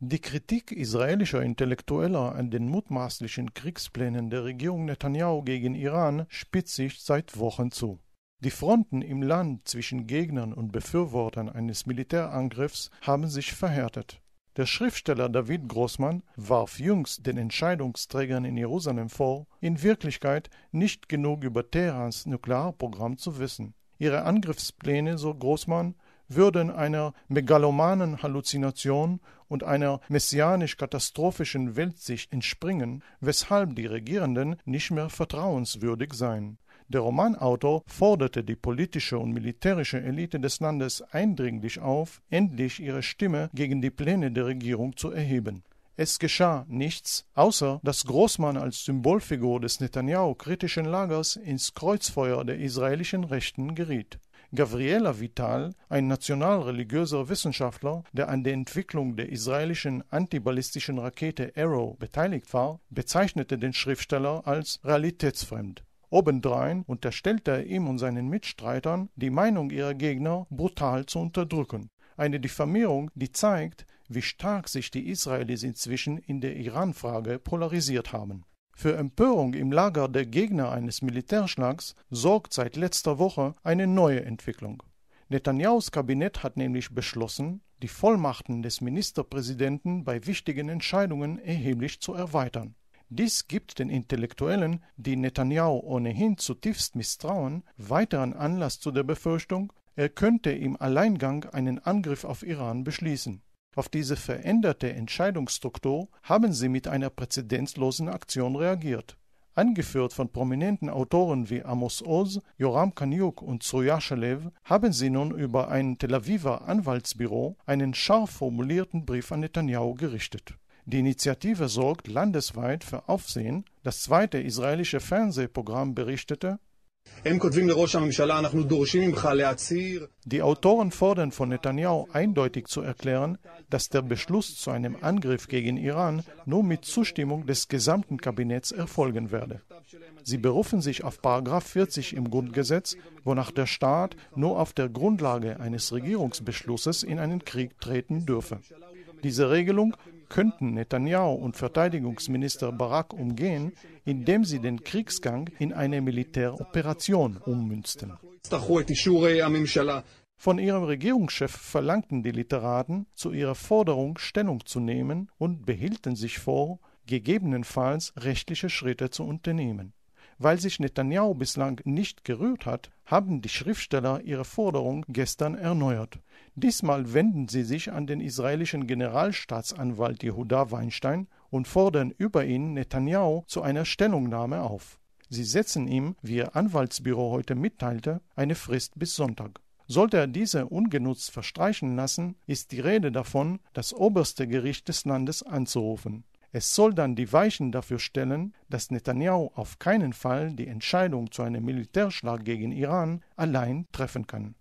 Die Kritik israelischer Intellektueller an den mutmaßlichen Kriegsplänen der Regierung Netanjahu gegen Iran spitzt sich seit Wochen zu. Die Fronten im Land zwischen Gegnern und Befürwortern eines Militärangriffs haben sich verhärtet. Der Schriftsteller David Grossmann warf jüngst den Entscheidungsträgern in Jerusalem vor, in Wirklichkeit nicht genug über Teherans Nuklearprogramm zu wissen. Ihre Angriffspläne, so Grossmann, würden einer megalomanen Halluzination und einer messianisch-katastrophischen Weltsicht entspringen, weshalb die Regierenden nicht mehr vertrauenswürdig seien. Der Romanautor forderte die politische und militärische Elite des Landes eindringlich auf, endlich ihre Stimme gegen die Pläne der Regierung zu erheben. Es geschah nichts, außer dass Großmann als Symbolfigur des Netanjahu kritischen Lagers ins Kreuzfeuer der israelischen Rechten geriet. Gabriel Vital, ein nationalreligiöser Wissenschaftler, der an der Entwicklung der israelischen antiballistischen Rakete Arrow beteiligt war, bezeichnete den Schriftsteller als realitätsfremd. Obendrein unterstellte er ihm und seinen Mitstreitern, die Meinung ihrer Gegner brutal zu unterdrücken. Eine Diffamierung, die zeigt, wie stark sich die Israelis inzwischen in der Iran-Frage polarisiert haben. Für Empörung im Lager der Gegner eines Militärschlags sorgt seit letzter Woche eine neue Entwicklung. Netanjahus Kabinett hat nämlich beschlossen, die Vollmachten des Ministerpräsidenten bei wichtigen Entscheidungen erheblich zu erweitern. Dies gibt den Intellektuellen, die Netanjahu ohnehin zutiefst misstrauen, weiteren Anlass zu der Befürchtung, er könnte im Alleingang einen Angriff auf Iran beschließen. Auf diese veränderte Entscheidungsstruktur haben sie mit einer präzedenzlosen Aktion reagiert. Angeführt von prominenten Autoren wie Amos Oz, Joram Kaniuk und Zoya Shalev, haben sie nun über ein Tel Aviver Anwaltsbüro einen scharf formulierten Brief an Netanyahu gerichtet. Die Initiative sorgt landesweit für Aufsehen. Das zweite israelische Fernsehprogramm berichtete, die Autoren fordern von Netanyahu eindeutig zu erklären, dass der Beschluss zu einem Angriff gegen Iran nur mit Zustimmung des gesamten Kabinetts erfolgen werde. Sie berufen sich auf 40 im Grundgesetz, wonach der Staat nur auf der Grundlage eines Regierungsbeschlusses in einen Krieg treten dürfe. Diese Regelung könnten Netanyahu und Verteidigungsminister Barak umgehen, indem sie den Kriegsgang in eine Militäroperation ummünzten. Von ihrem Regierungschef verlangten die Literaten, zu ihrer Forderung Stellung zu nehmen und behielten sich vor, gegebenenfalls rechtliche Schritte zu unternehmen. Weil sich Netanjahu bislang nicht gerührt hat, haben die Schriftsteller ihre Forderung gestern erneuert. Diesmal wenden sie sich an den israelischen Generalstaatsanwalt Yehuda Weinstein und fordern über ihn Netanjahu zu einer Stellungnahme auf. Sie setzen ihm, wie ihr Anwaltsbüro heute mitteilte, eine Frist bis Sonntag. Sollte er diese ungenutzt verstreichen lassen, ist die Rede davon, das oberste Gericht des Landes anzurufen. Es soll dann die Weichen dafür stellen, dass Netanyahu auf keinen Fall die Entscheidung zu einem Militärschlag gegen Iran allein treffen kann